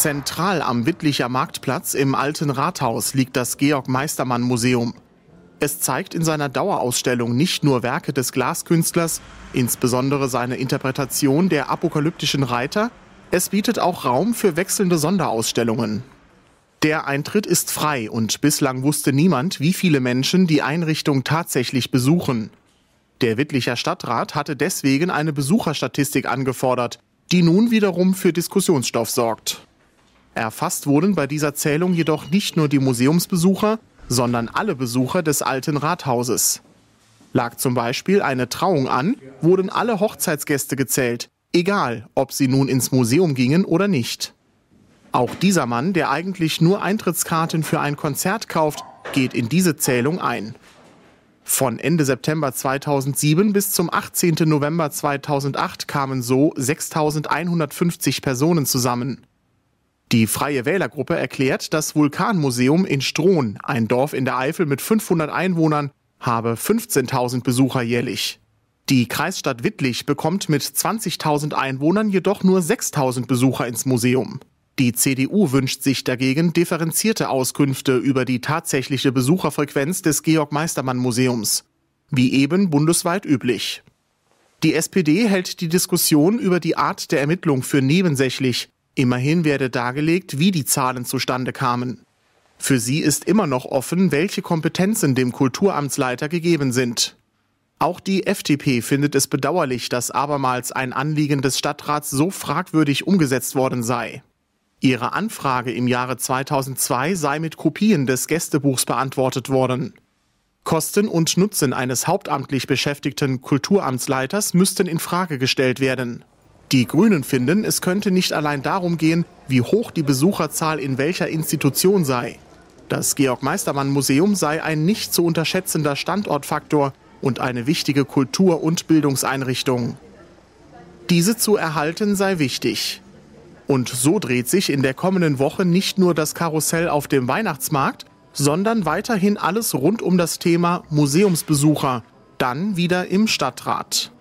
Zentral am Wittlicher Marktplatz im alten Rathaus liegt das Georg Meistermann Museum. Es zeigt in seiner Dauerausstellung nicht nur Werke des Glaskünstlers, insbesondere seine Interpretation der apokalyptischen Reiter, es bietet auch Raum für wechselnde Sonderausstellungen. Der Eintritt ist frei und bislang wusste niemand, wie viele Menschen die Einrichtung tatsächlich besuchen. Der Wittlicher Stadtrat hatte deswegen eine Besucherstatistik angefordert, die nun wiederum für Diskussionsstoff sorgt. Erfasst wurden bei dieser Zählung jedoch nicht nur die Museumsbesucher, sondern alle Besucher des alten Rathauses. Lag zum Beispiel eine Trauung an, wurden alle Hochzeitsgäste gezählt, egal ob sie nun ins Museum gingen oder nicht. Auch dieser Mann, der eigentlich nur Eintrittskarten für ein Konzert kauft, geht in diese Zählung ein. Von Ende September 2007 bis zum 18. November 2008 kamen so 6.150 Personen zusammen. Die Freie Wählergruppe erklärt, das Vulkanmuseum in Strohn, ein Dorf in der Eifel mit 500 Einwohnern, habe 15.000 Besucher jährlich. Die Kreisstadt Wittlich bekommt mit 20.000 Einwohnern jedoch nur 6.000 Besucher ins Museum. Die CDU wünscht sich dagegen differenzierte Auskünfte über die tatsächliche Besucherfrequenz des Georg Meistermann Museums, wie eben bundesweit üblich. Die SPD hält die Diskussion über die Art der Ermittlung für nebensächlich Immerhin werde dargelegt, wie die Zahlen zustande kamen. Für sie ist immer noch offen, welche Kompetenzen dem Kulturamtsleiter gegeben sind. Auch die FDP findet es bedauerlich, dass abermals ein Anliegen des Stadtrats so fragwürdig umgesetzt worden sei. Ihre Anfrage im Jahre 2002 sei mit Kopien des Gästebuchs beantwortet worden. Kosten und Nutzen eines hauptamtlich beschäftigten Kulturamtsleiters müssten in Frage gestellt werden. Die Grünen finden, es könnte nicht allein darum gehen, wie hoch die Besucherzahl in welcher Institution sei. Das Georg-Meistermann-Museum sei ein nicht zu unterschätzender Standortfaktor und eine wichtige Kultur- und Bildungseinrichtung. Diese zu erhalten sei wichtig. Und so dreht sich in der kommenden Woche nicht nur das Karussell auf dem Weihnachtsmarkt, sondern weiterhin alles rund um das Thema Museumsbesucher, dann wieder im Stadtrat.